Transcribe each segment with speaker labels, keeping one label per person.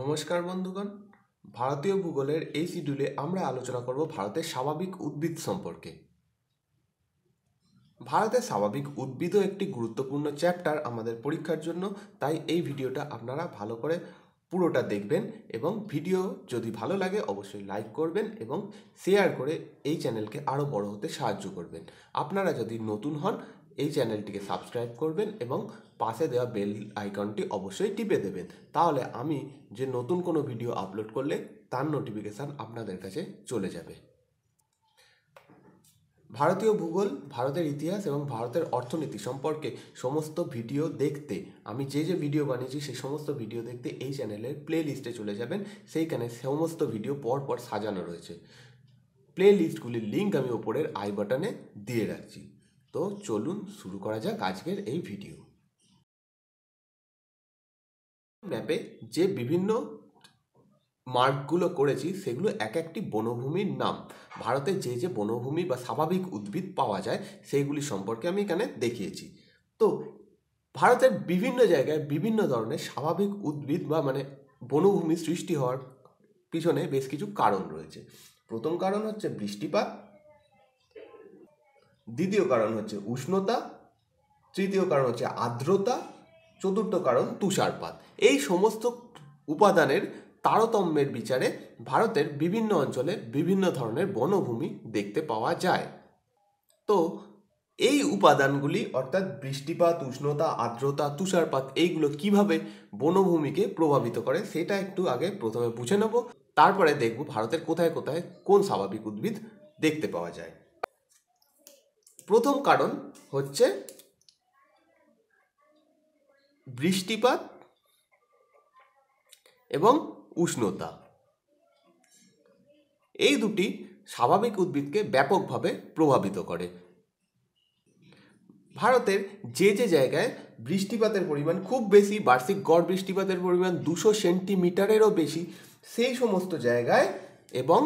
Speaker 1: নমস্কার বন্ধুগণ ভারতীয় ভূগোলের এই সিডিউলে আমরা আলোচনা করব ভারতের স্বাভাবিক উদ্ভিদ সম্পর্কে ভারতের স্বাভাবিক উদ্ভিদও একটি গুরুত্বপূর্ণ চ্যাপ্টার আমাদের পরীক্ষার জন্য তাই এই ভিডিওটা আপনারা ভালো করে পুরোটা দেখবেন এবং ভিডিও যদি ভালো লাগে অবশ্যই লাইক করবেন এবং শেয়ার করে এই চ্যানেলকে আরও বড় হতে সাহায্য করবেন আপনারা যদি নতুন হন এই চ্যানেলটিকে সাবস্ক্রাইব করবেন এবং পাশে দেওয়া বেল আইকনটি অবশ্যই টিপে দেবেন তাহলে আমি যে নতুন কোনো ভিডিও আপলোড করলে তার নোটিফিকেশান আপনাদের কাছে চলে যাবে ভারতীয় ভূগোল ভারতের ইতিহাস এবং ভারতের অর্থনীতি সম্পর্কে সমস্ত ভিডিও দেখতে আমি যে যে ভিডিও বানিয়েছি সেই সমস্ত ভিডিও দেখতে এই চ্যানেলের প্লে লিস্টে চলে যাবেন সেইখানে সমস্ত ভিডিও পর পর সাজানো রয়েছে প্লে লিস্টগুলির লিঙ্ক আমি ওপরের আই বাটনে দিয়ে রাখছি তো চলুন শুরু করা যাক আজকের এই ভিডিও ম্যাপে যে বিভিন্ন মার্কগুলো করেছি সেগুলো এক একটি বনভূমির নাম ভারতে যে যে বনভূমি বা স্বাভাবিক উদ্ভিদ পাওয়া যায় সেইগুলি সম্পর্কে আমি এখানে দেখিয়েছি তো ভারতের বিভিন্ন জায়গায় বিভিন্ন ধরনের স্বাভাবিক উদ্ভিদ বা মানে বনভূমি সৃষ্টি হওয়ার পিছনে বেশ কিছু কারণ রয়েছে প্রথম কারণ হচ্ছে বৃষ্টিপাত দ্বিতীয় কারণ হচ্ছে উষ্ণতা তৃতীয় কারণ হচ্ছে আর্দ্রতা চতুর্থ কারণ তুষারপাত এই সমস্ত উপাদানের তারতম্যের বিচারে ভারতের বিভিন্ন অঞ্চলে বিভিন্ন ধরনের বনভূমি দেখতে পাওয়া যায় তো এই উপাদানগুলি অর্থাৎ বৃষ্টিপাত উষ্ণতা আর্দ্রতা তুষারপাত এইগুলো কিভাবে বনভূমিকে প্রভাবিত করে সেটা একটু আগে প্রথমে বুঝে নেব তারপরে দেখব ভারতের কোথায় কোথায় কোন স্বাভাবিক উদ্ভিদ দেখতে পাওয়া যায় প্রথম কারণ হচ্ছে বৃষ্টিপাত এবং উষ্ণতা এই দুটি স্বাভাবিক উদ্ভিদকে ব্যাপকভাবে প্রভাবিত করে ভারতের যে যে জায়গায় বৃষ্টিপাতের পরিমাণ খুব বেশি বার্ষিক গড় বৃষ্টিপাতের পরিমাণ দুশো সেন্টিমিটারেরও বেশি সেই সমস্ত জায়গায় এবং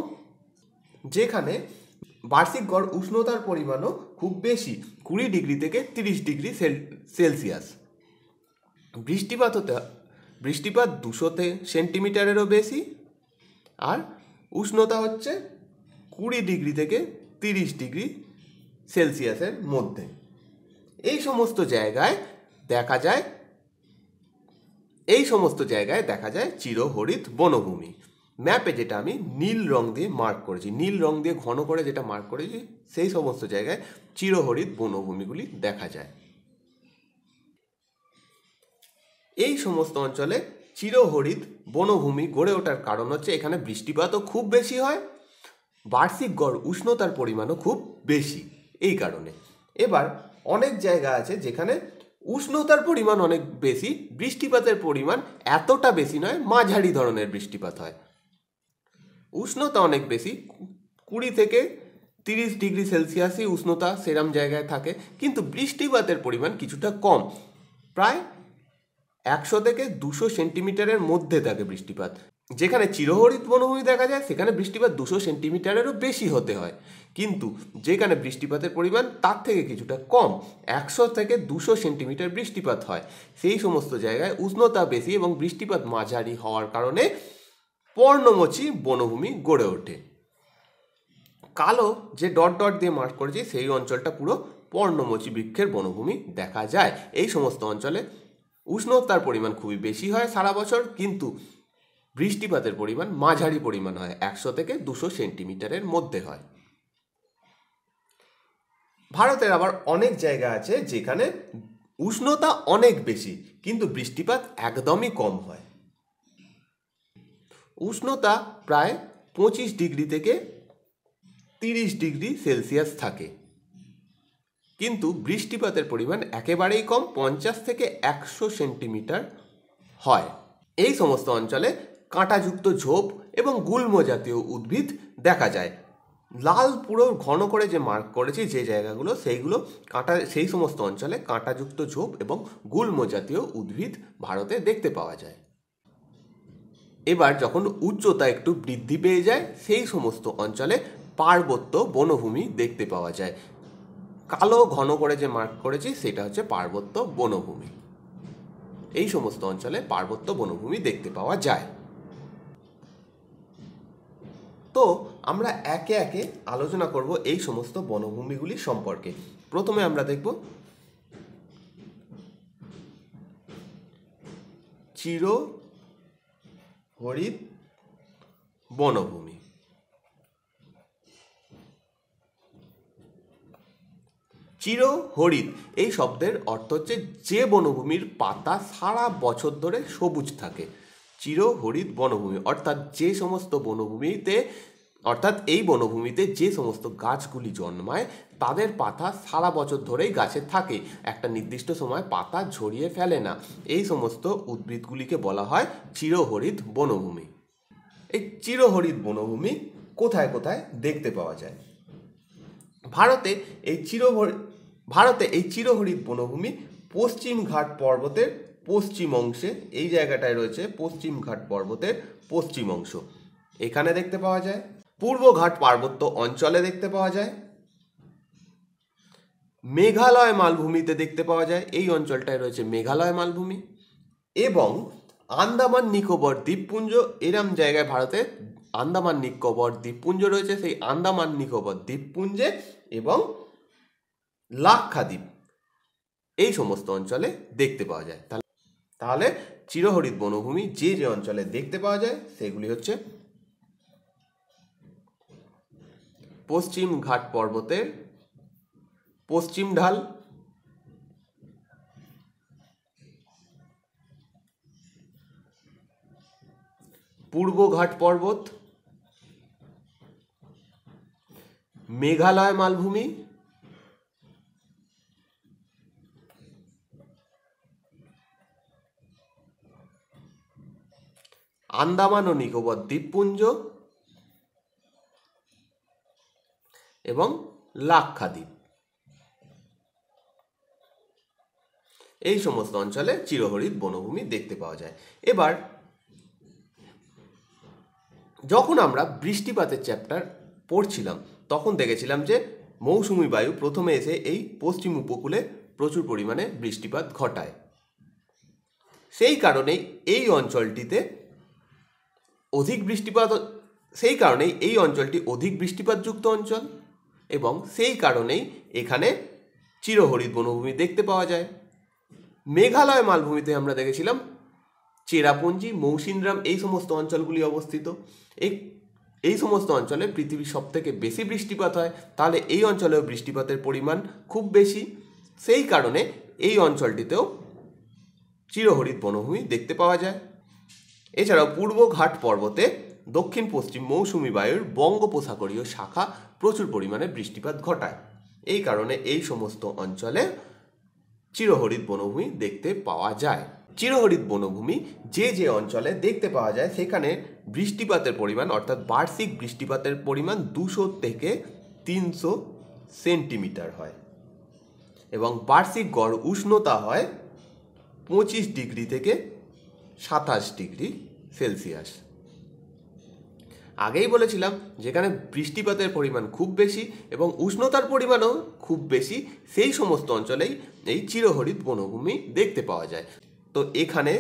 Speaker 1: যেখানে বার্ষিক গড় উষ্ণতার পরিমাণও খুব বেশি কুড়ি ডিগ্রি থেকে তিরিশ ডিগ্রি সেলসিয়াস বৃষ্টিপাত হতে বৃষ্টিপাত দুশোতে সেন্টিমিটারেরও বেশি আর উষ্ণতা হচ্ছে কুড়ি ডিগ্রি থেকে তিরিশ ডিগ্রি সেলসিয়াসের মধ্যে এই সমস্ত জায়গায় দেখা যায় এই সমস্ত জায়গায় দেখা যায় চিরহরিত বনভূমি ম্যাপে যেটা আমি নীল রং দিয়ে মার্ক করেছি নীল রং দিয়ে ঘন করে যেটা মার্ক করেছি সেই সমস্ত জায়গায় চিরহরিত বনভূমিগুলি দেখা যায় এই সমস্ত অঞ্চলে চিরহরিত বনভূমি গড়ে ওঠার কারণ হচ্ছে এখানে বৃষ্টিপাতও খুব বেশি হয় বার্ষিক গড় উষ্ণতার পরিমাণও খুব বেশি এই কারণে এবার অনেক জায়গা আছে যেখানে উষ্ণতার পরিমাণ অনেক বেশি বৃষ্টিপাতের পরিমাণ এতটা বেশি নয় মাঝারি ধরনের বৃষ্টিপাত হয় উষ্ণতা অনেক বেশি কুড়ি থেকে তিরিশ ডিগ্রি সেলসিয়াসই উষ্ণতা সেরাম জায়গায় থাকে কিন্তু বৃষ্টিপাতের পরিমাণ কিছুটা কম প্রায় একশো থেকে দুশো সেন্টিমিটারের মধ্যে থাকে বৃষ্টিপাত যেখানে চিরহরিত বনভূমি দেখা যায় সেখানে বৃষ্টিপাত দুশো সেন্টিমিটারেরও বেশি হতে হয় কিন্তু যেখানে বৃষ্টিপাতের পরিমাণ তার থেকে কিছুটা কম একশো থেকে দুশো সেন্টিমিটার বৃষ্টিপাত হয় সেই সমস্ত জায়গায় উষ্ণতা বেশি এবং বৃষ্টিপাত মাঝারি হওয়ার কারণে পর্ণমোচী বনভূমি গড়ে ওঠে কালো যে ডট ডট দিয়ে মার্ক করেছি সেই অঞ্চলটা পুরো পর্ণমোচী বৃক্ষের বনভূমি দেখা যায় এই সমস্ত অঞ্চলে উষ্ণতার পরিমাণ খুবই বেশি হয় সারা বছর কিন্তু বৃষ্টিপাতের পরিমাণ মাঝারি পরিমাণ হয় একশো থেকে দুশো সেন্টিমিটারের মধ্যে হয় ভারতের আবার অনেক জায়গা আছে যেখানে উষ্ণতা অনেক বেশি কিন্তু বৃষ্টিপাত একদমই কম হয় উষ্ণতা প্রায় পঁচিশ ডিগ্রি থেকে তিরিশ ডিগ্রি সেলসিয়াস থাকে কিন্তু বৃষ্টিপাতের পরিমাণ একেবারেই কম পঞ্চাশ থেকে একশো সেন্টিমিটার হয় এই সমস্ত অঞ্চলে কাঁটাযুক্ত ঝোপ এবং গুল্ম জাতীয় উদ্ভিদ দেখা যায় লাল পুরো ঘন করে যে মার্ক করেছি যে জায়গাগুলো সেইগুলো কাঁটা সেই সমস্ত অঞ্চলে কাঁটাযুক্ত ঝোপ এবং গুল্ম জাতীয় উদ্ভিদ ভারতে দেখতে পাওয়া যায় এবার যখন উচ্চতা একটু বৃদ্ধি পেয়ে যায় সেই সমস্ত অঞ্চলে পার্বত্য বনভূমি দেখতে পাওয়া যায় কালো ঘন করে যে মার্ক করেছি সেটা হচ্ছে পার্বত্য বনভূমি এই সমস্ত অঞ্চলে পার্বত্য বনভূমি দেখতে পাওয়া যায় তো আমরা একে একে আলোচনা করব এই সমস্ত বনভূমিগুলি সম্পর্কে প্রথমে আমরা দেখব চির হরিত বনভূমি চির হরিত এই শব্দের অর্থ হচ্ছে যে বনভূমির পাতা সারা বছর ধরে সবুজ থাকে চির হরিত বনভূমি অর্থাৎ যে সমস্ত বনভূমিতে অর্থাৎ এই বনভূমিতে যে সমস্ত গাছগুলি জন্মায় তাদের পাতা সারা বছর ধরেই গাছে থাকে একটা নির্দিষ্ট সময় পাতা ঝরিয়ে ফেলে না এই সমস্ত উদ্ভিদগুলিকে বলা হয় চিরহরিত বনভূমি এই চিরহরিত বনভূমি কোথায় কোথায় দেখতে পাওয়া যায় ভারতে এই চিরহরি ভারতে এই চিরহরিত বনভূমি পশ্চিম ঘাট পর্বতের পশ্চিম অংশে এই জায়গাটায় রয়েছে পশ্চিম ঘাট পর্বতের পশ্চিম অংশ এখানে দেখতে পাওয়া যায় পূর্বঘাট পার্বত্য অঞ্চলে দেখতে পাওয়া যায় মেঘালয় মালভূমিতে দেখতে পাওয়া যায় এই অঞ্চলটায় রয়েছে মেঘালয় মালভূমি এবং আন্দামান নিকোবর দ্বীপপুঞ্জ এরম জায়গায় ভারতের আন্দামান নিকোবর দ্বীপপুঞ্জ রয়েছে সেই আন্দামান নিকোবর দ্বীপপুঞ্জে এবং লাক্ষাদ্বীপ এই সমস্ত অঞ্চলে দেখতে পাওয়া যায় তাহলে চিরহরিত বনভূমি যে যে অঞ্চলে দেখতে পাওয়া যায় সেগুলি হচ্ছে পশ্চিম ঘাট পর্বতের পশ্চিম ঢাল পূর্ব ঘাট পর্বত মেঘালয় মালভূমি আন্দামান ও নিকোবর দ্বীপপুঞ্জ এবং লাক্ষাদ্বীপ এই সমস্ত অঞ্চলে চিরহরিত বনভূমি দেখতে পাওয়া যায় এবার যখন আমরা বৃষ্টিপাতের চ্যাপ্টার পড়ছিলাম তখন দেখেছিলাম যে মৌসুমি বায়ু প্রথমে এসে এই পশ্চিম উপকূলে প্রচুর পরিমাণে বৃষ্টিপাত ঘটায় সেই কারণে এই অঞ্চলটিতে অধিক বৃষ্টিপাত সেই কারণে এই অঞ্চলটি অধিক বৃষ্টিপাতযুক্ত অঞ্চল এবং সেই কারণেই এখানে চিরহরিত বনভূমি দেখতে পাওয়া যায় মেঘালয় মালভূমিতে আমরা দেখেছিলাম চেরাপুঞ্জি মৌসিনরাম এই সমস্ত অঞ্চলগুলি অবস্থিত এই এই সমস্ত অঞ্চলে পৃথিবীর সবথেকে বেশি বৃষ্টিপাত হয় তাহলে এই অঞ্চলেও বৃষ্টিপাতের পরিমাণ খুব বেশি সেই কারণে এই অঞ্চলটিতেও চিরহরিত বনভূমি দেখতে পাওয়া যায় এছাড়াও পূর্ব ঘাট পর্বতে দক্ষিণ পশ্চিম মৌসুমি বায়ুর বঙ্গোপসাগরীয় শাখা প্রচুর পরিমাণে বৃষ্টিপাত ঘটায় এই কারণে এই সমস্ত অঞ্চলে চিরহরিত বনভূমি দেখতে পাওয়া যায় চিরহরিত বনভূমি যে যে অঞ্চলে দেখতে পাওয়া যায় সেখানে বৃষ্টিপাতের পরিমাণ অর্থাৎ বার্ষিক বৃষ্টিপাতের পরিমাণ দুশো থেকে তিনশো সেন্টিমিটার হয় এবং বার্ষিক গড় উষ্ণতা হয় পঁচিশ ডিগ্রি থেকে সাতাশ ডিগ্রি সেলসিয়াস আগেই বলেছিলাম যেখানে বৃষ্টিপাতের পরিমাণ খুব বেশি এবং উষ্ণতার পরিমাণও খুব বেশি সেই সমস্ত অঞ্চলেই এই চিরহরিত বনভূমি দেখতে পাওয়া যায় তো এখানে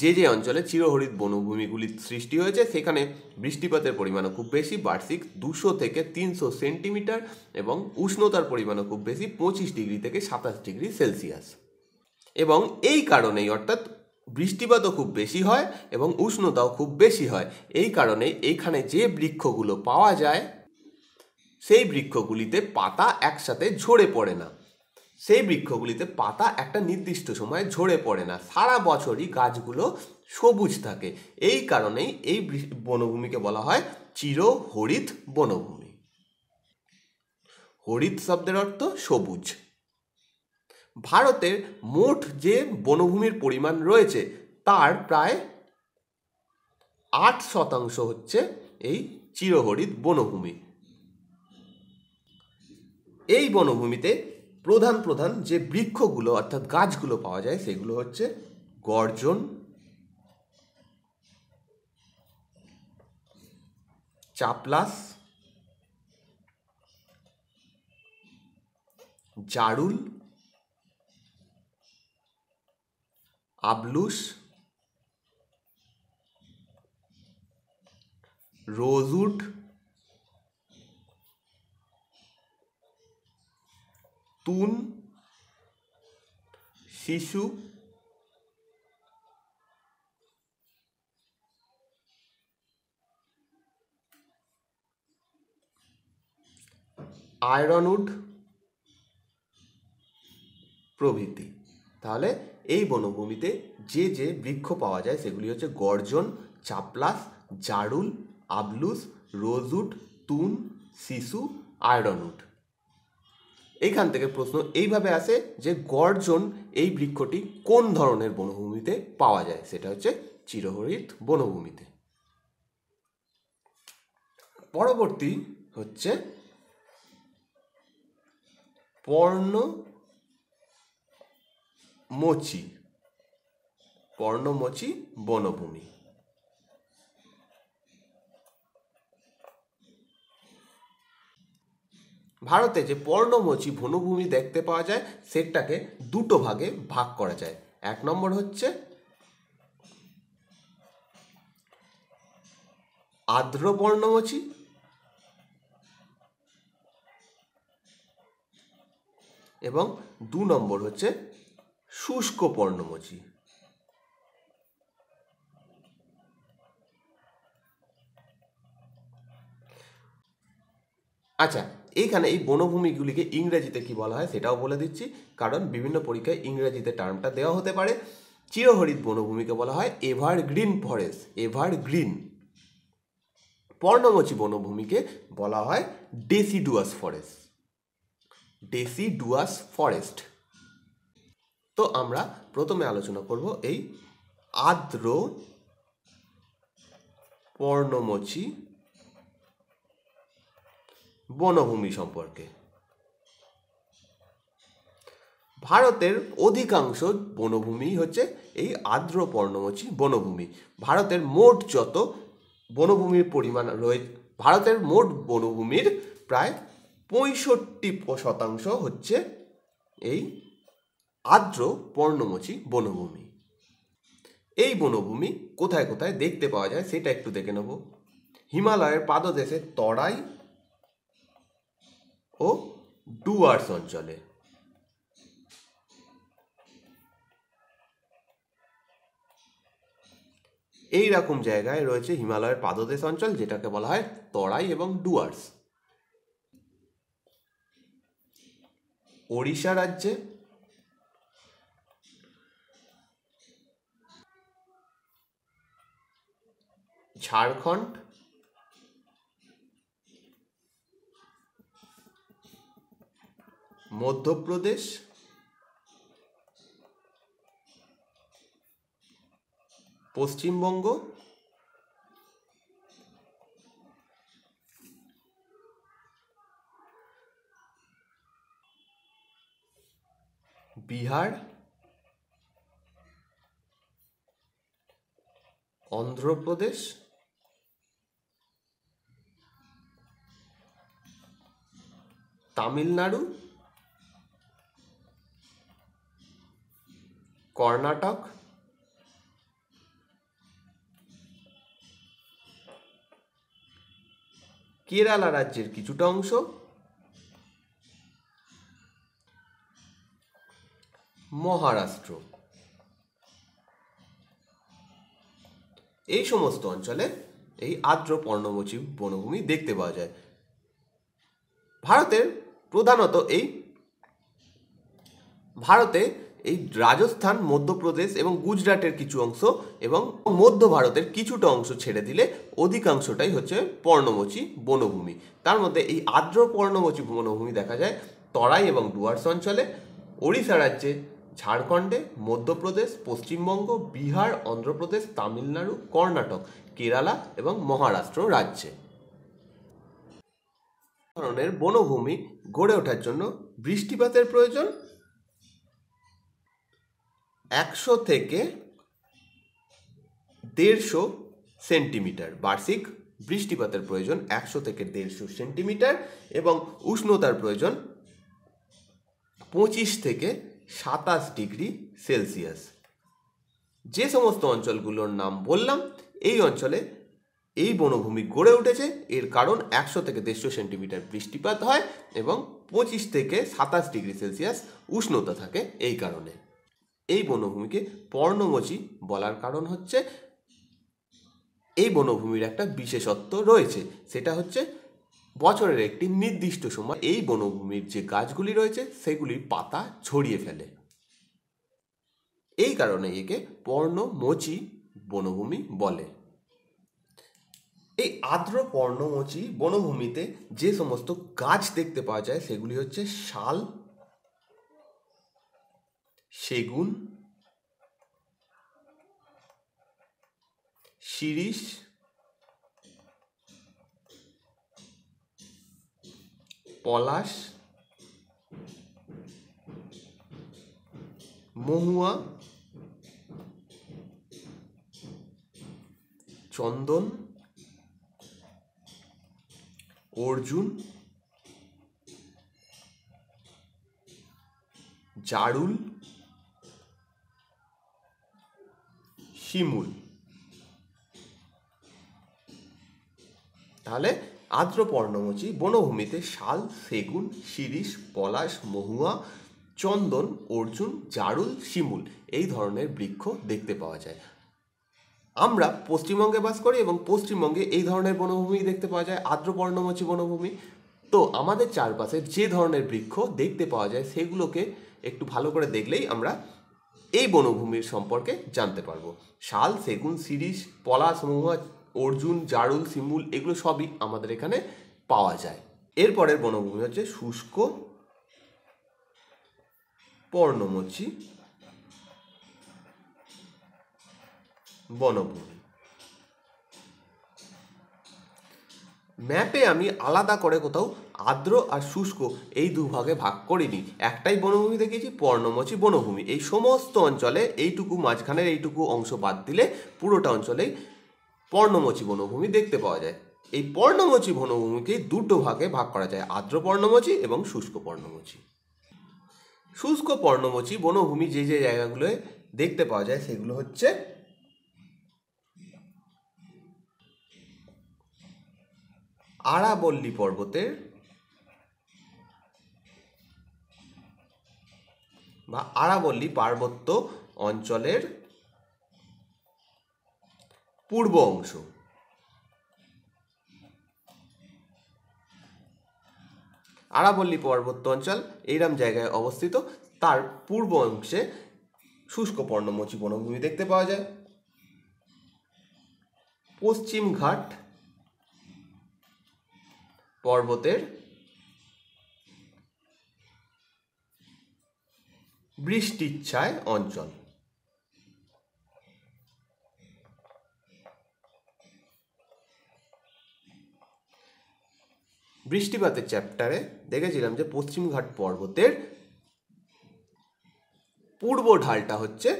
Speaker 1: যে যে অঞ্চলে চিরহরিত বনভূমিগুলির সৃষ্টি হয়েছে সেখানে বৃষ্টিপাতের পরিমাণও খুব বেশি বার্ষিক দুশো থেকে তিনশো সেন্টিমিটার এবং উষ্ণতার পরিমাণও খুব বেশি পঁচিশ ডিগ্রি থেকে সাতাশ ডিগ্রি সেলসিয়াস এবং এই কারণেই অর্থাৎ বৃষ্টিপাতও খুব বেশি হয় এবং উষ্ণতাও খুব বেশি হয় এই কারণে এইখানে যে বৃক্ষগুলো পাওয়া যায় সেই বৃক্ষগুলিতে পাতা একসাথে ঝরে পড়ে না সেই বৃক্ষগুলিতে পাতা একটা নির্দিষ্ট সময়ে ঝরে পড়ে না সারা বছরই গাছগুলো সবুজ থাকে এই কারণেই এই বনভূমিকে বলা হয় হরিত বনভূমি হরিত শব্দের অর্থ সবুজ ভারতের মোট যে বনভূমির পরিমাণ রয়েছে তার প্রায় আট শতাংশ হচ্ছে এই চিরহরিত বনভূমি এই বনভূমিতে প্রধান প্রধান যে বৃক্ষগুলো অর্থাৎ গাছগুলো পাওয়া যায় সেগুলো হচ্ছে গর্জন চাপলাস জারুল আবলুস রোজউড তুন শিশু আয়রনউড প্রভৃতি তাহলে এই বনভূমিতে যে যে বৃক্ষ পাওয়া যায় সেগুলি হচ্ছে গর্জন চাপলাস জারুল আবলুস রোজউড তুন শিশু আয়রনউড এইখান থেকে প্রশ্ন এইভাবে আসে যে গর্জন এই বৃক্ষটি কোন ধরনের বনভূমিতে পাওয়া যায় সেটা হচ্ছে চিরহরিত বনভূমিতে পরবর্তী হচ্ছে পর্ণ মোচি পর্ণমচি বনভূমি ভারতে যে পর্ণমচি বনভূমি দেখতে পাওয়া যায় সেটাকে দুটো ভাগে ভাগ করা যায় এক নম্বর হচ্ছে আর্দ্র পর্ণমোচী এবং দু নম্বর হচ্ছে শুষ্ক পর্ণমোচী আচ্ছা এইখানে এই বনভূমিগুলিকে ইংরেজিতে কি বলা হয় সেটাও বলে দিচ্ছি কারণ বিভিন্ন পরীক্ষায় ইংরেজিতে টার্মটা দেওয়া হতে পারে চিরহরিত বনভূমিকে বলা হয় এভারগ্রিন ফরেস্ট গ্রিন পর্ণমোচী বনভূমিকে বলা হয় ডেসিডুয়াস ফরেস্ট ডেসিডুয়াস ফরেস্ট তো আমরা প্রথমে আলোচনা করব এই আদ্র পর্ণমোচী বনভূমি সম্পর্কে ভারতের অধিকাংশ বনভূমি হচ্ছে এই আর্দ্র পর্ণমোচী বনভূমি ভারতের মোট যত বনভূমির পরিমাণ রয়েছে ভারতের মোট বনভূমির প্রায় পঁয়ষট্টি শতাংশ হচ্ছে এই আর্দ্র পর্ণমোচী বনভূমি এই বনভূমি কোথায় কোথায় দেখতে পাওয়া যায় সেটা একটু দেখে নেব হিমালয়ের পাদদেশে তরাই ও ডুয়ার্স অঞ্চলে এই রকম জায়গায় রয়েছে হিমালয়ের পাদদেশ অঞ্চল যেটাকে বলা হয় তরাই এবং ডুয়ার্স ওড়িশা রাজ্যে ঝাড়খণ্ড মধ্যপ্রদেশ পশ্চিমবঙ্গ বিহার অন্ধ্রপ্রদেশ তামিলনাড়ু কর্ণাটক কেরালা রাজ্যের কিছুটা অংশ মহারাষ্ট্র এই সমস্ত অঞ্চলে এই আর্দ্র পর্ণমোচী বনভূমি দেখতে পাওয়া যায় ভারতের প্রধানত এই ভারতে এই রাজস্থান মধ্যপ্রদেশ এবং গুজরাটের কিছু অংশ এবং মধ্য ভারতের কিছুটা অংশ ছেড়ে দিলে অধিকাংশটাই হচ্ছে পর্ণমোচী বনভূমি তার মধ্যে এই আর্দ্র পর্ণমোচী বনভূমি দেখা যায় তরাই এবং ডুয়ার্স অঞ্চলে ওড়িশা রাজ্যে ঝাড়খণ্ডে মধ্যপ্রদেশ পশ্চিমবঙ্গ বিহার অন্ধ্রপ্রদেশ তামিলনাড়ু কর্ণাটক কেরালা এবং মহারাষ্ট্র রাজ্যে ধরনের বনভূমি গড়ে ওঠার জন্য বৃষ্টিপাতের প্রয়োজন একশো থেকে দেড়শো সেন্টিমিটার বার্ষিক বৃষ্টিপাতের প্রয়োজন একশো থেকে দেড়শো সেন্টিমিটার এবং উষ্ণতার প্রয়োজন পঁচিশ থেকে সাতাশ ডিগ্রি সেলসিয়াস যে সমস্ত অঞ্চলগুলোর নাম বললাম এই অঞ্চলে এই বনভূমি গড়ে উঠেছে এর কারণ একশো থেকে দেড়শো সেন্টিমিটার বৃষ্টিপাত হয় এবং পঁচিশ থেকে সাতাশ ডিগ্রি সেলসিয়াস উষ্ণতা থাকে এই কারণে এই বনভূমিকে পর্ণমোচী বলার কারণ হচ্ছে এই বনভূমির একটা বিশেষত্ব রয়েছে সেটা হচ্ছে বছরের একটি নির্দিষ্ট সময় এই বনভূমির যে গাছগুলি রয়েছে সেগুলির পাতা ছড়িয়ে ফেলে এই কারণে একে পর্ণমোচী বনভূমি বলে এই আর্দ্র পর্ণমোচী বনভূমিতে যে সমস্ত গাছ দেখতে পাওয়া যায় সেগুলি হচ্ছে শাল সেগুন শিরিষ পলাশ মহুয়া চন্দন অর্জুন জারুল শিমুল তাহলে আর্দ্র পর্ণমোচী বনভূমিতে শাল সেগুন শিরিষ পলাশ মহুয়া চন্দন অর্জুন জারুল শিমুল এই ধরনের বৃক্ষ দেখতে পাওয়া যায় আমরা পশ্চিমবঙ্গে বাস করি এবং পশ্চিমবঙ্গে এই ধরনের বনভূমি দেখতে পাওয়া যায় আর্দ্র পর্ণমোচী বনভূমি তো আমাদের চারপাশে যে ধরনের বৃক্ষ দেখতে পাওয়া যায় সেগুলোকে একটু ভালো করে দেখলেই আমরা এই বনভূমির সম্পর্কে জানতে পারবো শাল সেগুন শিরিষ পলাশ মহুয়া অর্জুন জারুল শিমুল এগুলো সবই আমাদের এখানে পাওয়া যায় এরপরের বনভূমি হচ্ছে শুষ্ক পর্ণমোচী বনভূমি ম্যাপে আমি আলাদা করে কোথাও আর্দ্র আর শুষ্ক এই দুভাগে ভাগ করিনি একটাই বনভূমি দেখেছি পর্ণমোচী বনভূমি এই সমস্ত অঞ্চলে এইটুকু মাঝখানের এইটুকু অংশ বাদ দিলে পুরোটা অঞ্চলেই পর্ণমোচী বনভূমি দেখতে পাওয়া যায় এই পর্ণমোচী বনভূমিকে দুটো ভাগে ভাগ করা যায় আর্দ্র পর্ণমোচী এবং শুষ্ক পর্ণমোচী শুষ্ক পর্ণমোচী বনভূমি যে যে জায়গাগুলোয় দেখতে পাওয়া যায় সেগুলো হচ্ছে আরাবল্লী পর্বতের বা আরাবল্লী পার্বত্য অঞ্চলের পূর্ব অংশ আরাবল্লী পর্বত্য অঞ্চল এইরাম জায়গায় অবস্থিত তার পূর্ব অংশে শুষ্ক পর্ণমোচী বনভূমি দেখতে পাওয়া যায় পশ্চিম ঘাট পর্বতের বৃষ্টির অঞ্চল বৃষ্টিপাতের চ্যাপ্টারে দেখেছিলাম যে পশ্চিমঘাট পর্বতের পূর্ব ঢালটা হচ্ছে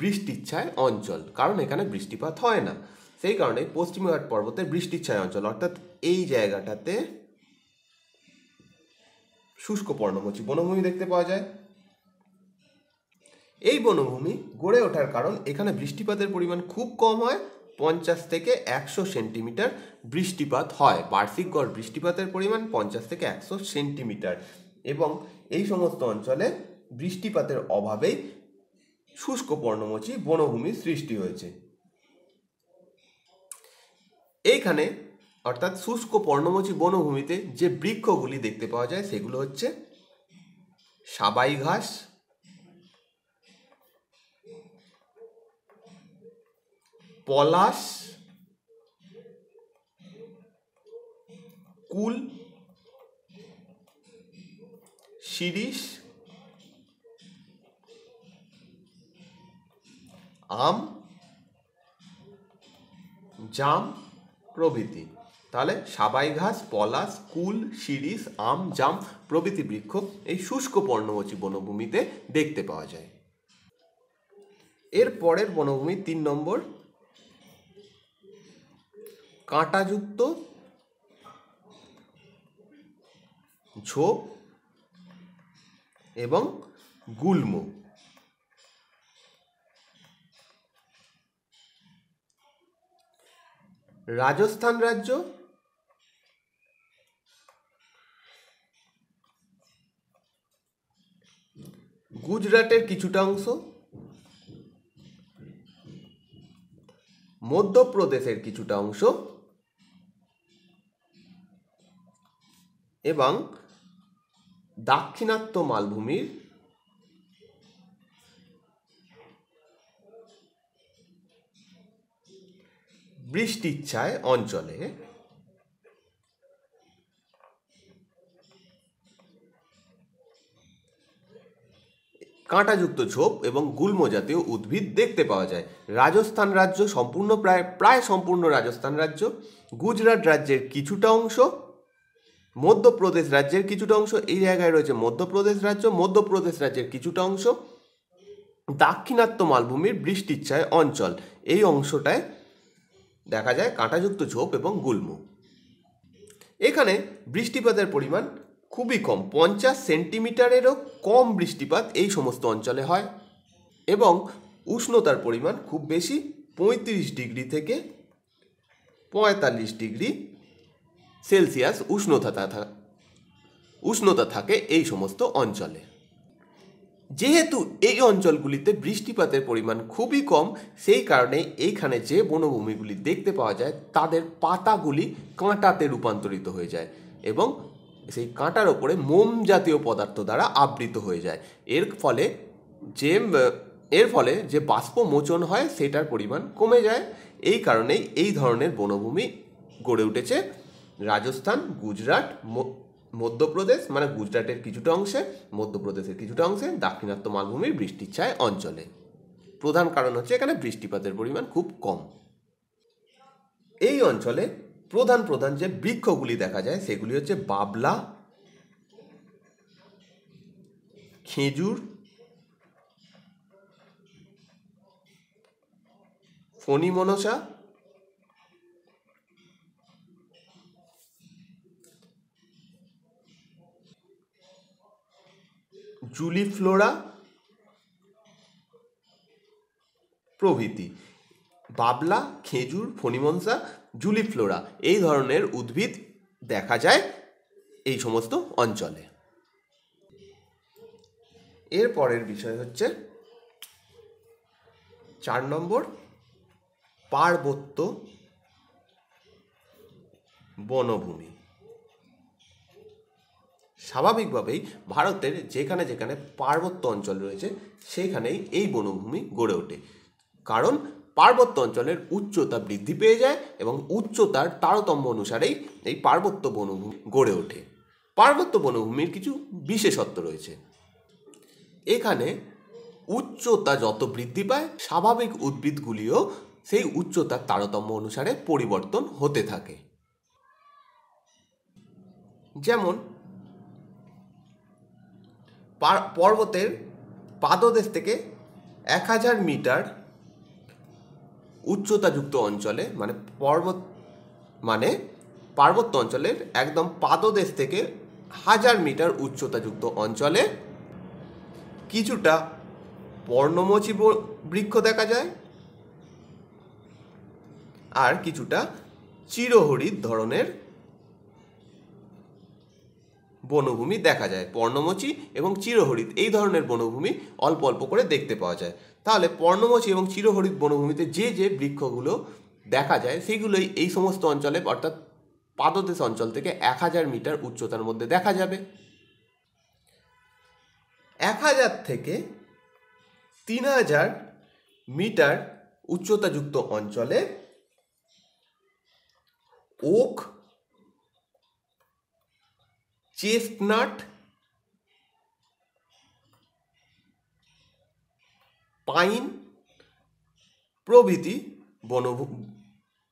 Speaker 1: বৃষ্টিচ্ছায় অঞ্চল কারণ এখানে বৃষ্টিপাত হয় না সেই কারণে পশ্চিমঘাট পর্বতে বৃষ্টির ছায়া অঞ্চল অর্থাৎ এই জায়গাটাতে শুষ্ক পর্ণমোচি বনভূমি দেখতে পাওয়া যায় এই বনভূমি গড়ে ওঠার কারণ এখানে বৃষ্টিপাতের পরিমাণ খুব কম হয় পঞ্চাশ থেকে একশো সেন্টিমিটার বৃষ্টিপাত হয় বার্ষিক গড় বৃষ্টিপাতের পরিমাণ পঞ্চাশ থেকে একশো সেন্টিমিটার এবং এই সমস্ত অঞ্চলে বৃষ্টিপাতের অভাবেই শুষ্ক পর্ণমোচী বনভূমির সৃষ্টি হয়েছে এইখানে অর্থাৎ শুষ্ক পর্ণমোচী বনভূমিতে যে বৃক্ষগুলি দেখতে পাওয়া যায় সেগুলো হচ্ছে সাবাই ঘাস পলাশ কুল শিরিষ আম জাম প্রভৃতি তাহলে সাবাই ঘাস পলাশ কুল শিরিষ আম জাম প্রভৃতি বৃক্ষ এই শুষ্ক পর্ণমোচী বনভূমিতে দেখতে পাওয়া যায় এর পরের বনভূমি তিন নম্বর কাঁটাযুক্ত ঝোপ এবং গুল্ম রাজস্থান রাজ্য গুজরাটের কিছুটা অংশ মধ্যপ্রদেশের কিছুটা অংশ এবং দাক্ষিণাত্য মালভূমির বৃষ্টির ছায় অঞ্চলে কাঁটাযুক্ত ঝোপ এবং গুল্ম জাতীয় উদ্ভিদ দেখতে পাওয়া যায় রাজস্থান রাজ্য সম্পূর্ণ প্রায় প্রায় সম্পূর্ণ রাজস্থান রাজ্য গুজরাট রাজ্যের কিছুটা অংশ মধ্যপ্রদেশ রাজ্যের কিছুটা অংশ এই জায়গায় রয়েছে মধ্যপ্রদেশ রাজ্য মধ্যপ্রদেশ রাজ্যের কিছুটা অংশ দাক্ষিণাত্য মালভূমির বৃষ্টিচ্ছায় অঞ্চল এই অংশটায় দেখা যায় কাঁটাযুক্ত ঝোপ এবং গুল্ম এখানে বৃষ্টিপাতের পরিমাণ খুবই কম পঞ্চাশ সেন্টিমিটারেরও কম বৃষ্টিপাত এই সমস্ত অঞ্চলে হয় এবং উষ্ণতার পরিমাণ খুব বেশি পঁয়ত্রিশ ডিগ্রি থেকে পঁয়তাল্লিশ ডিগ্রি সেলসিয়াস উষ্ণতা উষ্ণতা থাকে এই সমস্ত অঞ্চলে যেহেতু এই অঞ্চলগুলিতে বৃষ্টিপাতের পরিমাণ খুবই কম সেই কারণে এইখানে যে বনভূমিগুলি দেখতে পাওয়া যায় তাদের পাতাগুলি কাঁটাতে রূপান্তরিত হয়ে যায় এবং সেই কাঁটার ওপরে মোম জাতীয় পদার্থ দ্বারা আবৃত হয়ে যায় এর ফলে যে এর ফলে যে বাষ্প মোচন হয় সেটার পরিমাণ কমে যায় এই কারণেই এই ধরনের বনভূমি গড়ে উঠেছে রাজস্থান গুজরাট মধ্যপ্রদেশ মানে গুজরাটের কিছুটা অংশে মধ্যপ্রদেশের কিছুটা অংশে দাক্ষিণাত্য মালভূমির বৃষ্টির ছায় অঞ্চলে প্রধান কারণ হচ্ছে এখানে বৃষ্টিপাতের পরিমাণ খুব কম এই অঞ্চলে প্রধান প্রধান যে বৃক্ষগুলি দেখা যায় সেগুলি হচ্ছে বাবলা খেজুর ফণিমনসা জুলি ফ্লোরা প্রভৃতি বাবলা খেজুর ফণিমনসা ফ্লোরা এই ধরনের উদ্ভিদ দেখা যায় এই সমস্ত অঞ্চলে এর পরের বিষয় হচ্ছে চার নম্বর পার্বত্য বনভূমি স্বাভাবিকভাবেই ভারতের যেখানে যেখানে পার্বত্য অঞ্চল রয়েছে সেখানেই এই বনভূমি গড়ে ওঠে কারণ পার্বত্য অঞ্চলের উচ্চতা বৃদ্ধি পেয়ে যায় এবং উচ্চতার তারতম্য অনুসারেই এই পার্বত্য বনভূমি গড়ে ওঠে পার্বত্য বনভূমির কিছু বিশেষত্ব রয়েছে এখানে উচ্চতা যত বৃদ্ধি পায় স্বাভাবিক উদ্ভিদগুলিও সেই উচ্চতার তারতম্য অনুসারে পরিবর্তন হতে থাকে যেমন পর্বতের পাদদেশ থেকে এক হাজার মিটার উচ্চতাযুক্ত অঞ্চলে মানে পর্বত মানে পার্বত্য অঞ্চলের একদম পাদদেশ থেকে হাজার মিটার উচ্চতাযুক্ত অঞ্চলে কিছুটা পর্ণমোচী বৃক্ষ দেখা যায় আর কিছুটা চিরহরিৎ ধরনের বনভূমি দেখা যায় পর্ণমোচী এবং চিরহরিত এই ধরনের বনভূমি অল্প অল্প করে দেখতে পাওয়া যায় তাহলে পর্ণমোচী এবং চিরহরিত বনভূমিতে যে যে বৃক্ষগুলো দেখা যায় সেগুলোই এই সমস্ত অঞ্চলে অর্থাৎ পাদদেশ অঞ্চল থেকে এক হাজার মিটার উচ্চতার মধ্যে দেখা যাবে এক হাজার থেকে তিন হাজার মিটার উচ্চতাযুক্ত অঞ্চলে ওক চেস্টনাট পাইন প্রভৃতি বন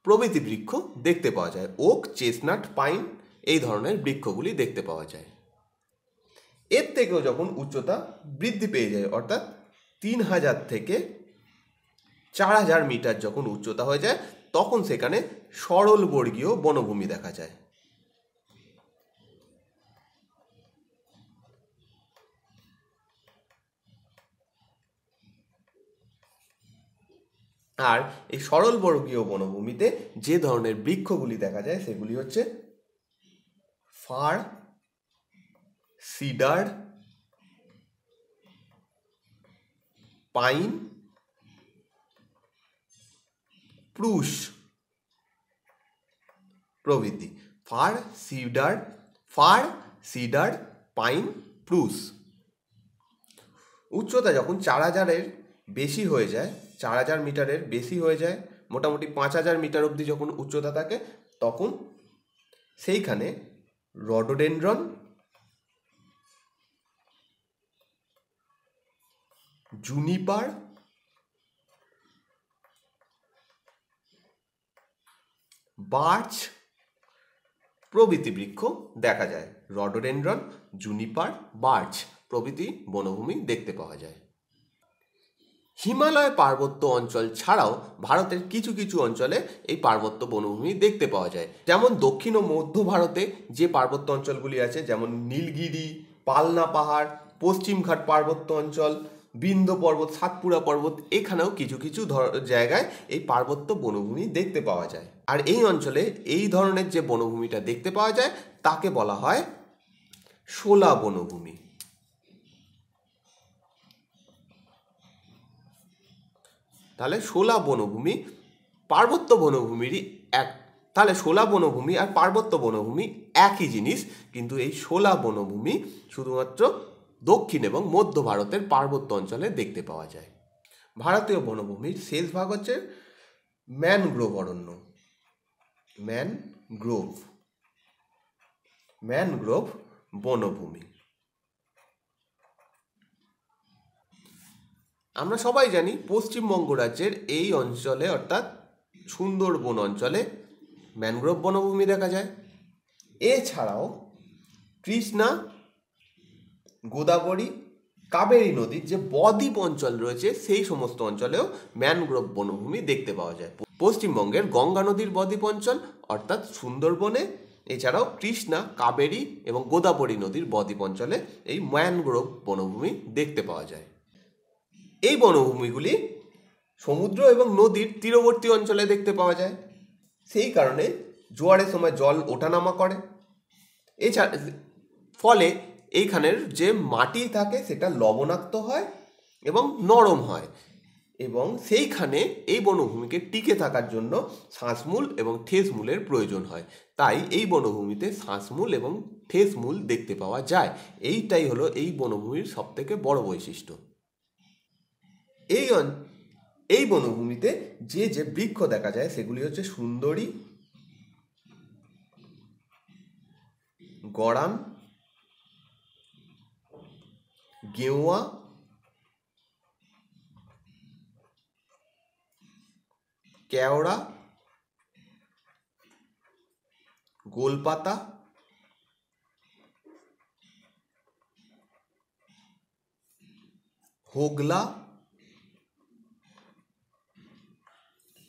Speaker 1: প্রভৃতি বৃক্ষ দেখতে পাওয়া যায় ওক চেস্টনাট পাইন এই ধরনের বৃক্ষগুলি দেখতে পাওয়া যায় এর থেকেও যখন উচ্চতা বৃদ্ধি পেয়ে যায় অর্থাৎ তিন হাজার থেকে চার হাজার মিটার যখন উচ্চতা হয়ে যায় তখন সেখানে সরল বর্গীয় বনভূমি দেখা যায় আর এই সরল বর্গীয় বনভূমিতে যে ধরনের বৃক্ষগুলি দেখা যায় সেগুলি হচ্ছে ফার সিডার পাইন প্রুশ প্রভৃতি fir cedar fir cedar pine spruce উচ্চতা যখন চার হাজারের বেশি হয়ে যায় চার হাজার মিটারের বেশি হয়ে যায় মোটামুটি পাঁচ হাজার মিটার অবধি যখন উচ্চতা থাকে তখন সেইখানে রডোডেন্ড্রন জুনিপার বার্চ প্রভৃতি বৃক্ষ দেখা যায় রডোডেন্ড্রন জুনিপার বার্চ প্রভৃতি বনভূমি দেখতে পাওয়া যায় হিমালয় পার্বত্য অঞ্চল ছাড়াও ভারতের কিছু কিছু অঞ্চলে এই পার্বত্য বনভূমি দেখতে পাওয়া যায় যেমন দক্ষিণ ও মধ্য ভারতে যে পার্বত্য অঞ্চলগুলি আছে যেমন নীলগিরি পালনা পাহাড় পশ্চিমঘাট পার্বত্য অঞ্চল বিন্দ পর্বত সাতপুরা পর্বত এখানেও কিছু কিছু জায়গায় এই পার্বত্য বনভূমি দেখতে পাওয়া যায় আর এই অঞ্চলে এই ধরনের যে বনভূমিটা দেখতে পাওয়া যায় তাকে বলা হয় শোলা বনভূমি তাহলে শোলা বনভূমি পার্বত্য বনভূমিরই এক তাহলে শোলা বনভূমি আর পার্বত্য বনভূমি একই জিনিস কিন্তু এই শোলা বনভূমি শুধুমাত্র দক্ষিণ এবং মধ্য ভারতের পার্বত্য অঞ্চলে দেখতে পাওয়া যায় ভারতীয় বনভূমির শেষ ভাগ হচ্ছে ম্যানগ্রোভ অরণ্য ম্যানগ্রোভ ম্যানগ্রোভ বনভূমি আমরা সবাই জানি পশ্চিমবঙ্গ রাজ্যের এই অঞ্চলে অর্থাৎ সুন্দরবন অঞ্চলে ম্যানগ্রোভ বনভূমি দেখা যায় এছাড়াও কৃষ্ণা গোদাবরী কাবেরী নদীর যে বদ্বীপ অঞ্চল রয়েছে সেই সমস্ত অঞ্চলেও ম্যানগ্রোভ বনভূমি দেখতে পাওয়া যায় পশ্চিমবঙ্গের গঙ্গা নদীর বদ্বীপ অঞ্চল অর্থাৎ সুন্দরবনে এছাড়াও কৃষ্ণা কাবেরী এবং গোদাবরী নদীর বদ্বীপ অঞ্চলে এই ম্যানগ্রোভ বনভূমি দেখতে পাওয়া যায় এই বনভূমিগুলি সমুদ্র এবং নদীর তীরবর্তী অঞ্চলে দেখতে পাওয়া যায় সেই কারণে জোয়ারের সময় জল ওঠানামা করে এছাড়া ফলে এইখানের যে মাটি থাকে সেটা লবণাক্ত হয় এবং নরম হয় এবং সেইখানে এই বনভূমিকে টিকে থাকার জন্য শ্বাসমূল এবং ঠেসমূলের প্রয়োজন হয় তাই এই বনভূমিতে শ্বাসমূল এবং ঠেসমূল দেখতে পাওয়া যায় এইটাই হলো এই বনভূমির সবথেকে বড় বৈশিষ্ট্য এই এই বনভূমিতে যে যে বৃক্ষ দেখা যায় সেগুলি হচ্ছে সুন্দরী গড়ান গেওয়া কেওড়া গোলপাতা হোগলা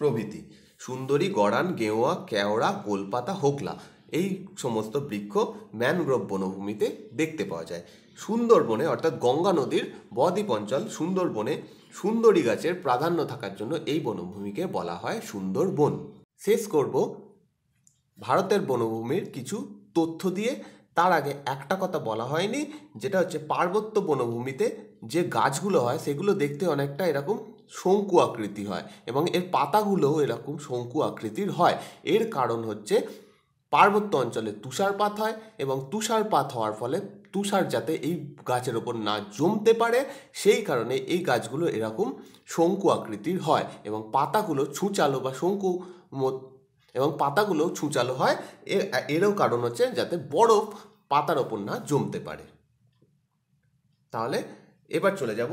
Speaker 1: প্রভৃতি সুন্দরী গড়ান গেঁওয়া কেওড়া গোলপাতা হোকলা এই সমস্ত বৃক্ষ ম্যানগ্রোভ বনভূমিতে দেখতে পাওয়া যায় সুন্দরবনে অর্থাৎ গঙ্গা নদীর বদ্বীপ অঞ্চল সুন্দরবনে সুন্দরী গাছের প্রাধান্য থাকার জন্য এই বনভূমিকে বলা হয় সুন্দরবন শেষ করব ভারতের বনভূমির কিছু তথ্য দিয়ে তার আগে একটা কথা বলা হয়নি যেটা হচ্ছে পার্বত্য বনভূমিতে যে গাছগুলো হয় সেগুলো দেখতে অনেকটা এরকম শঙ্কু আকৃতি হয় এবং এর পাতাগুলোও এরকম শঙ্কু আকৃতির হয় এর কারণ হচ্ছে পার্বত্য অঞ্চলে তুষারপাত হয় এবং তুষারপাত হওয়ার ফলে তুষার যাতে এই গাছের ওপর না জমতে পারে সেই কারণে এই গাছগুলো এরকম শঙ্কু আকৃতির হয় এবং পাতাগুলো ছুঁচালো বা শঙ্কু এবং পাতাগুলো ছুঁচালো হয় এরও কারণ হচ্ছে যাতে বরফ পাতার ওপর না জমতে পারে তাহলে এবার চলে যাব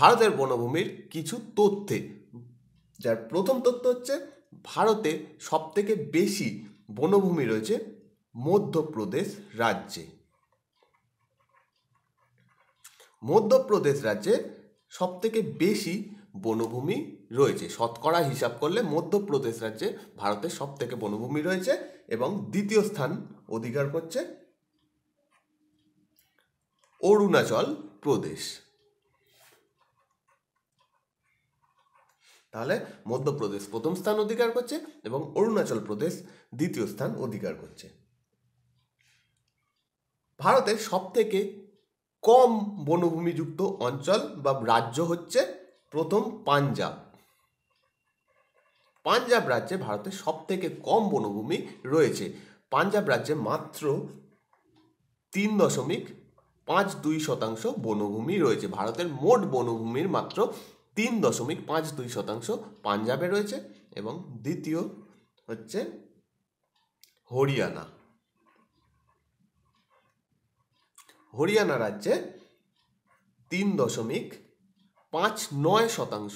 Speaker 1: ভারতের বনভূমির কিছু তথ্যে যার প্রথম তথ্য হচ্ছে ভারতে সবথেকে বেশি বনভূমি রয়েছে মধ্যপ্রদেশ রাজ্যে মধ্যপ্রদেশ রাজ্যে সবথেকে বেশি বনভূমি রয়েছে শতকরা হিসাব করলে মধ্যপ্রদেশ রাজ্যে ভারতের থেকে বনভূমি রয়েছে এবং দ্বিতীয় স্থান অধিকার করছে অরুণাচল প্রদেশ তাহলে মধ্যপ্রদেশ প্রথম স্থান অধিকার করছে এবং অরুণাচল প্রদেশ দ্বিতীয় স্থান অধিকার করছে ভারতের থেকে কম বনভূমিযুক্ত অঞ্চল বা রাজ্য হচ্ছে প্রথম পাঞ্জাব পাঞ্জাব রাজ্যে ভারতের থেকে কম বনভূমি রয়েছে পাঞ্জাব রাজ্যে মাত্র তিন দশমিক পাঁচ দুই শতাংশ বনভূমি রয়েছে ভারতের মোট বনভূমির মাত্র তিন দশমিক পাঁচ দুই শতাংশ পাঞ্জাবে রয়েছে এবং দ্বিতীয় হচ্ছে হরিয়ানা হরিয়ানা রাজ্যে তিন দশমিক পাঁচ নয় শতাংশ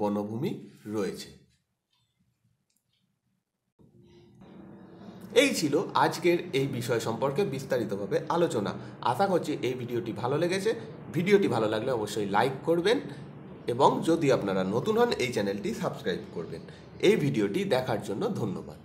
Speaker 1: বনভূমি রয়েছে এই ছিল আজকের এই বিষয় সম্পর্কে বিস্তারিতভাবে আলোচনা আশা করছি এই ভিডিওটি ভালো লেগেছে ভিডিওটি ভালো লাগলে অবশ্যই লাইক করবেন এবং যদি আপনারা নতুন হন এই চ্যানেলটি সাবস্ক্রাইব করবেন এই ভিডিওটি দেখার জন্য ধন্যবাদ